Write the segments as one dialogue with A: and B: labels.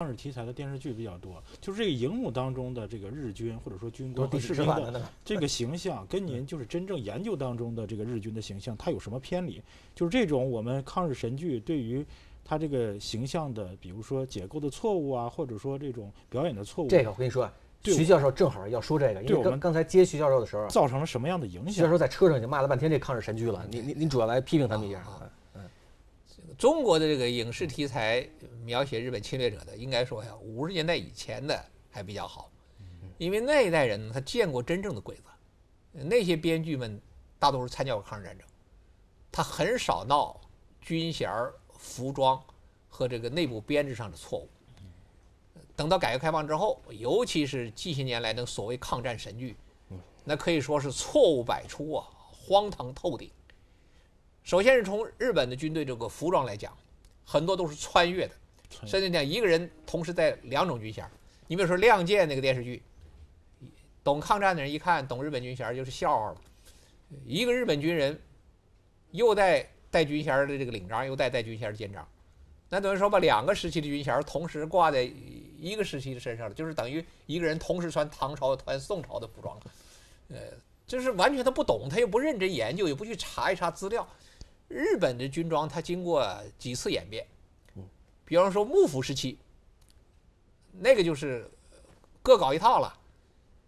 A: 抗日题材的电视剧比较多，就是这个荧幕当中的这个日军或者说军官和士兵的这个形象，跟您就是真正研究当中的这个日军的形象，它有什么偏离？就是这种我们抗日神剧对于他这个形象的，比如说解构的错误啊，或者说这种表演的错误。这个我跟你说啊，徐教授正好要说这个，因为我们刚才接徐教授的时候，造成了什么样的影响？徐教授在车上已经骂了半天这抗日神剧了，您您您主要来批评他们一下。中国的这个影视题材描写日本侵略者的，应该说呀，五十年代以前的还比较好，因为那一代人他见过真正的鬼子，那些编剧们大多数参加过抗日战争，他很少闹军衔、服装和这个内部编制上的错误。等到改革开放之后，尤其是近些年来的所谓抗战神剧，那可以说是错误百出啊，荒唐透顶。首先是从日本的军队这个服装来讲，很多都是穿越的，甚至讲一个人同时带两种军衔你比如说《亮剑》那个电视剧，懂抗战的人一看懂日本军衔就是笑话了。一个日本军人，又带带军衔的这个领章，又带带军衔的肩章，那等于说把两个时期的军衔同时挂在一个时期的身上了，就是等于一个人同时穿唐朝穿宋朝的服装了。呃，就是完全他不懂，他又不认真研究，也不去查一查资料。日本的军装它经过几次演变，嗯，比方说幕府时期，那个就是各搞一套了，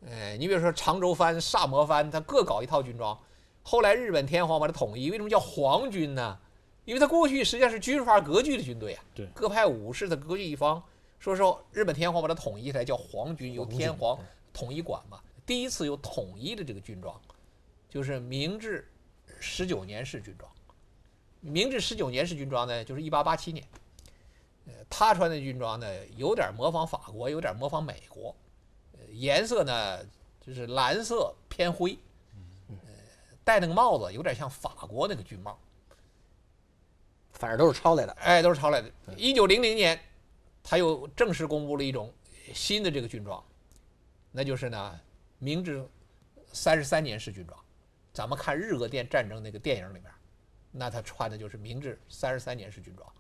A: 哎，你比如说长州藩、萨摩藩，他各搞一套军装。后来日本天皇把它统一，为什么叫皇军呢？因为他过去实际上是军阀割据的军队啊，对，各派武士他割据一方。说说，日本天皇把它统一，才叫皇军，由天皇统一管嘛。第一次有统一的这个军装，就是明治十九年式军装。明治十九年式军装呢，就是一八八七年，呃，他穿的军装呢，有点模仿法国，有点模仿美国，呃，颜色呢就是蓝色偏灰，呃，戴那个帽子有点像法国那个军帽，反正都是抄来的。哎，都是抄来的。一九零零年，他又正式公布了一种新的这个军装，那就是呢，明治三十三年式军装，咱们看日俄电战争那个电影里面。那他穿的就是明治三十三年式军装，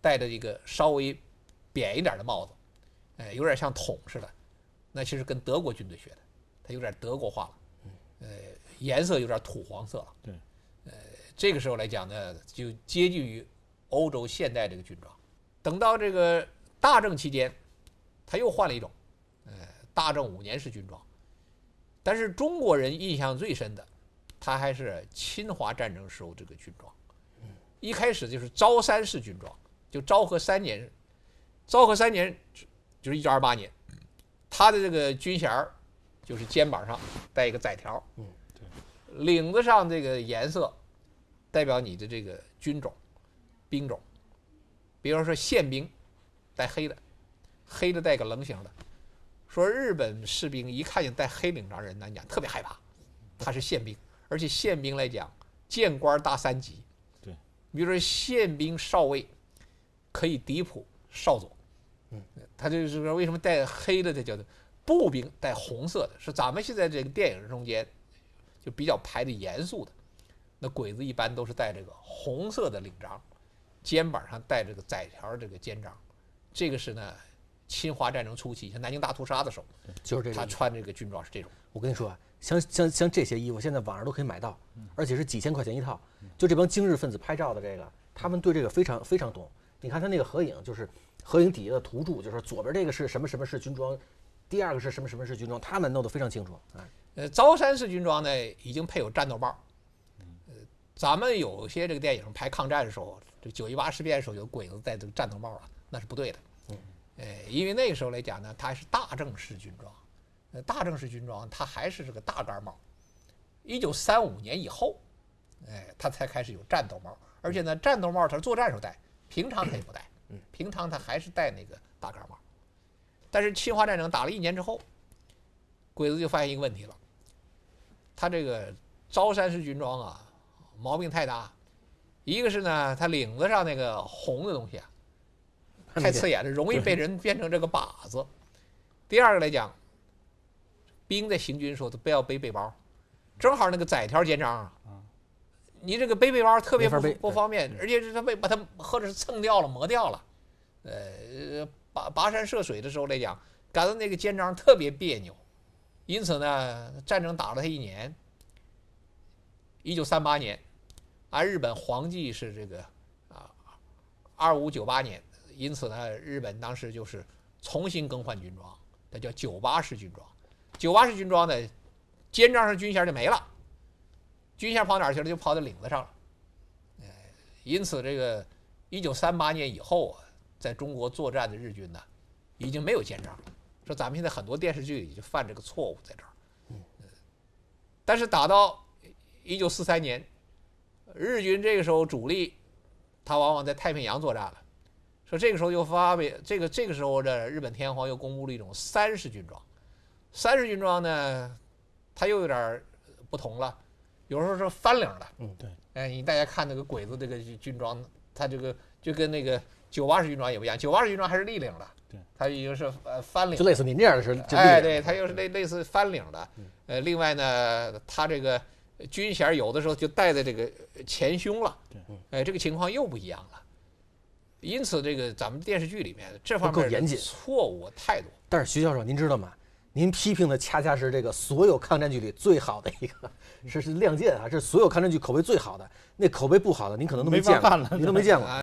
A: 戴的一个稍微扁一点的帽子，哎，有点像桶似的，那其实跟德国军队学的，他有点德国化了，呃，颜色有点土黄色了，对，呃，这个时候来讲呢，就接近于欧洲现代这个军装。等到这个大正期间，他又换了一种，呃，大正五年式军装，但是中国人印象最深的。他还是侵华战争时候这个军装，一开始就是昭三式军装，就昭和三年，昭和三年就是一九二八年，他的这个军衔儿就是肩膀上带一个窄条，嗯，对，领子上这个颜色代表你的这个军种兵种，比如说宪兵带黑的，黑的带个棱形的，说日本士兵一看见带黑领章的人，那讲特别害怕，他是宪兵。而且宪兵来讲，见官儿大三级。对，比如说宪兵少尉，可以抵普少佐。嗯，他就是说为什么带黑的？这叫做步兵带红色的，是咱们现在这个电影中间就比较排的严肃的。那鬼子一般都是带这个红色的领章，肩膀上带这个窄条这个肩章，这个是呢。侵华战争初期，像南京大屠杀的时候，就是这种。他穿这个军装是这种。我跟你说啊，像像像这些衣服，现在网上都可以买到，而且是几千块钱一套。就这帮精日分子拍照的这个，他们对这个非常非常懂。你看他那个合影，就是合影底下的图注，就说左边这个是什么什么是军装，第二个是什么什么是军装，他们弄得非常清楚。哎，呃，昭山式军装呢，已经配有战斗帽。呃，咱们有些这个电影拍抗战的时候，这九一八事变的时候有鬼子戴这个战斗帽啊，那是不对的。嗯。哎，因为那个时候来讲呢，它还是大正式军装，呃，大正式军装它还是这个大盖帽。一九三五年以后，哎，它才开始有战斗帽，而且呢，战斗帽它是作战时候戴，平常他也不戴。嗯，平常它还是戴那个大盖帽。但是侵华战争打了一年之后，鬼子就发现一个问题了，他这个招山式军装啊，毛病太大，一个是呢，它领子上那个红的东西啊。太刺眼了，容易被人变成这个靶子。第二个来讲，兵在行军时候都不要背背包，正好那个窄条肩章啊，你这个背背包特别不不方便，而且是他被把它或者是蹭掉了、磨掉了，呃，跋跋山涉水的时候来讲，感到那个肩章特别别扭。因此呢，战争打了他一年，一九三八年，啊，日本皇纪是这个啊，二五九八年。因此呢，日本当时就是重新更换军装，那叫九八式军装。九八式军装呢，肩章上军衔就没了，军衔跑哪儿去了？就跑到领子上了。因此这个一九三八年以后啊，在中国作战的日军呢，已经没有肩章了。说咱们现在很多电视剧已经犯这个错误在这儿。嗯，但是打到一九四三年，日军这个时候主力，他往往在太平洋作战了。说这个时候又发别这个这个时候的日本天皇又公布了一种三式军装，三式军装呢，它又有点不同了，有时候是翻领的。嗯，对，哎，你大家看那个鬼子这个军装，它这个就跟那个九八式军装也不一样，九八式军装还是立领的，对，它已经是呃翻领，就类似您这样的式，哎，对，它又是类类似翻领的，呃，另外呢，它这个军衔有的时候就戴在这个前胸了，对，哎，这个情况又不一样了。因此，这个咱们电视剧里面这方面更严谨，错误太多。但是，徐教授，您知道吗？您批评的恰恰是这个所有抗战剧里最好的一个，是是《亮剑》啊，是所有抗战剧口碑最好的。那口碑不好的，您可能都没见过，您都没见过。